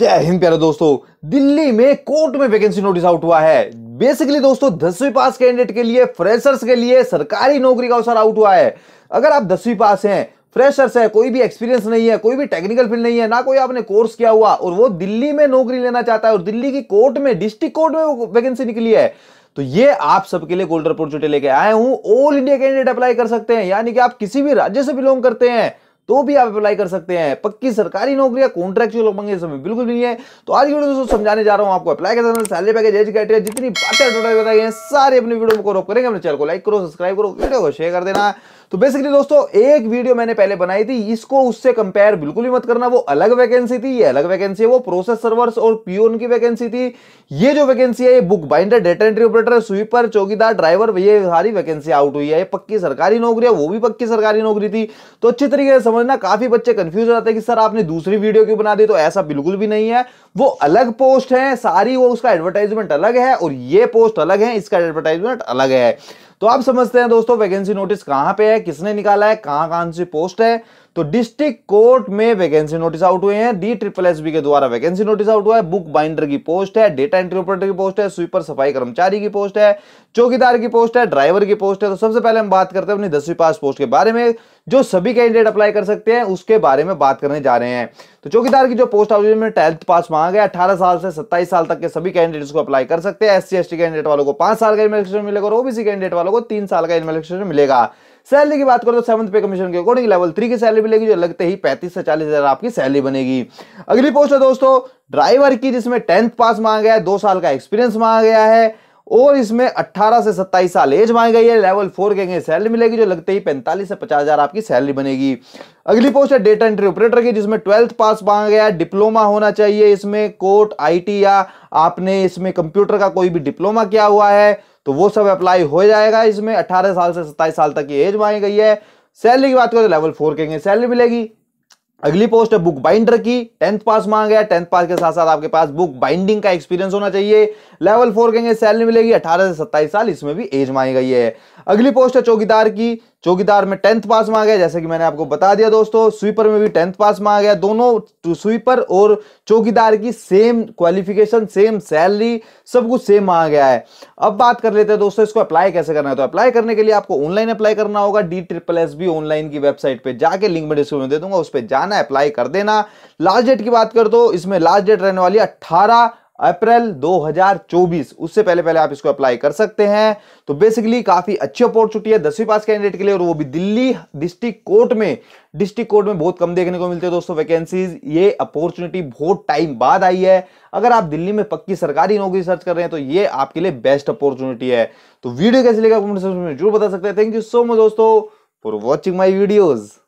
जय हिंद प्यारे दोस्तों दिल्ली में कोर्ट में वैकेंसी नोटिस आउट हुआ है बेसिकली दोस्तों दसवीं पास कैंडिडेट के लिए फ्रेशर्स के लिए सरकारी नौकरी का अवसर आउट हुआ है अगर आप दसवीं पास हैं फ्रेशर्स है कोई भी एक्सपीरियंस नहीं है कोई भी टेक्निकल फील्ड नहीं है ना कोई आपने कोर्स किया हुआ और वो दिल्ली में नौकरी लेना चाहता है और दिल्ली की कोर्ट में डिस्ट्रिक्ट कोर्ट में वैकेंसी निकली है तो ये आप सबके लिए गोल्डन अपॉर्चुनिटी लेके आए हूं ऑल इंडिया कैंडिडेट अप्लाई कर सकते हैं यानी कि आप किसी भी राज्य से बिलोंग करते हैं तो भी आप अप्लाई कर सकते हैं पक्की सरकारी नौकरी कॉन्ट्रेक्चुअल कॉन्ट्रैक्चुअल मंगे बिल्कुल भी नहीं है तो आज की वीडियो समझाने जा रहा हूं आपको अप्लाई कैसे करना सैलरी पैकेज एज कैटेगरी जितनी बातें बताई हैं सारे अपनी वीडियो को रोक करेंगे अपने चैनल को लाइक करो सब्सक्राइब करो वीडियो को शेयर कर देना तो बेसिकली दोस्तों एक वीडियो मैंने पहले बनाई थी इसको उससे कंपेयर बिल्कुल भी मत करना वो अलग वैकेंसी थी ये अलग वैकेंसी है वो प्रोसेस सर्वर्स और पीओन की वैकेंसी थी ये जो वैकेंसी है ये book binder data entry operator sweeper चौकीदार ड्राइवर ये सारी वैकेंसी आउट हुई है ये पक्की सरकारी नौकरी है वो भी पक्की सरकारी नौकरी थी तो अच्छी तरीके से समझना काफी बच्चे कंफ्यूज हो जाते हैं कि सर आपने दूसरी वीडियो क्यों बना दी तो ऐसा बिल्कुल भी नहीं है वो अलग पोस्ट है सारी वो उसका एडवर्टाइजमेंट अलग है और ये पोस्ट अलग है इसका एडवर्टाइजमेंट अलग है तो आप समझते हैं दोस्तों वैकेंसी नोटिस कहां पे है किसने निकाला है कहां कहां से पोस्ट है तो डिस्ट्रिक्ट कोर्ट में वैकेंसी नोटिस आउट हुए हैं डी ट्रिपल एस बी के द्वारा वैकेंसी नोटिस आउट हुआ है बुक बाइंडर की पोस्ट है डेटा एंट्री ऑपरेटर की पोस्ट है स्वीपर सफाई कर्मचारी की पोस्ट है चौकीदार की पोस्ट है ड्राइवर की पोस्ट है तो सबसे पहले हम बात करते हैं अपनी दसवीं पास पोस्ट के बारे में जो सभी कैंडिडेट अप्लाई कर सकते हैं उसके बारे में बात करने जा रहे हैं तो चौकीदार की जो पोस्ट ऑफिस में ट्वेल्थ पास मांगा गया अठारह साल से सत्ताईस साल तक के सभी कैंडिडेट्स को अप्लाई कर सकते हैं एस सी कैंडिडेट वालों को पांच साल का इन्वेस्टेशन मिलेगा और ओबीसी कैंडिडेट वालों को तीन साल का इन्वेस्टेशन मिलेगा सैलरी की बात करो तो सेवंथ पे कमीशन के अकॉर्डिंग लेवल थ्री की सैलरी मिलेगी जो लगते ही पैंतीस से चालीस हजार आपकी सैलरी बनेगी अगली पोस्ट है दोस्तों ड्राइवर की जिसमें टेंथ पास मांगा गया है दो साल का एक्सपीरियंस मांगा गया है और इसमें 18 से 27 साल एज मांगी गई है लेवल फोर के सैलरी मिलेगी जो लगते ही 45 से 50000 हजार आपकी सैलरी बनेगी अगली पोस्ट है डेटा एंट्री ऑपरेटर की जिसमें ट्वेल्थ पास मांगा गया है डिप्लोमा होना चाहिए इसमें कोर्ट आईटी या आपने इसमें कंप्यूटर का कोई भी डिप्लोमा किया हुआ है तो वो सब अप्लाई हो जाएगा इसमें अट्ठारह साल से सत्ताईस साल तक की एज मांगी गई है सैलरी की बात करें तो लेवल फोर के सैलरी मिलेगी अगली पोस्ट है बुक बाइंडर की टेंथ पास मांग गया टेंथ पास के साथ साथ आपके पास बुक बाइंडिंग का एक्सपीरियंस होना चाहिए लेवल फोर कहेंगे सैलरी मिलेगी अठारह से सत्ताईस साल इसमें भी एज मांगी गई है अगली पोस्ट है चौकीदार की चौकीदार में टेंथ पास में आ गया जैसे कि मैंने आपको बता दिया दोस्तों स्वीपर में भी टेंथ पास में आ गया दोनों स्वीपर और चौकीदार की सेम क्वालिफिकेशन सेम सैलरी सब कुछ सेम आ गया है अब बात कर लेते हैं दोस्तों इसको अप्लाई कैसे करना है तो अप्लाई करने के लिए आपको ऑनलाइन अप्लाई करना होगा D triple S B online की वेबसाइट पर जाके लिंक में डिस्क्रिप्शन दे दूंगा उस पर जाना अप्लाई कर देना लास्ट डेट की बात कर दो इसमें लास्ट डेट रहने वाली अट्ठारह अप्रैल 2024 उससे पहले पहले आप इसको अप्लाई कर सकते हैं तो बेसिकली काफी अच्छी अपॉर्चुनिटी है दसवीं पास कैंडिडेट के लिए और वो भी दिल्ली डिस्ट्रिक्ट कोर्ट में डिस्ट्रिक्ट कोर्ट में बहुत कम देखने को मिलते हैं दोस्तों वैकेंसीज ये अपॉर्चुनिटी बहुत टाइम बाद आई है अगर आप दिल्ली में पक्की सरकारी नौकरी सर्च कर रहे हैं तो ये आपके लिए बेस्ट अपॉर्चुनिटी है तो वीडियो कैसे लेगा कमेंट सेक्शन में जरूर बता सकते हैं थैंक यू सो मच दोस्तों फॉर वॉचिंग माई वीडियोज़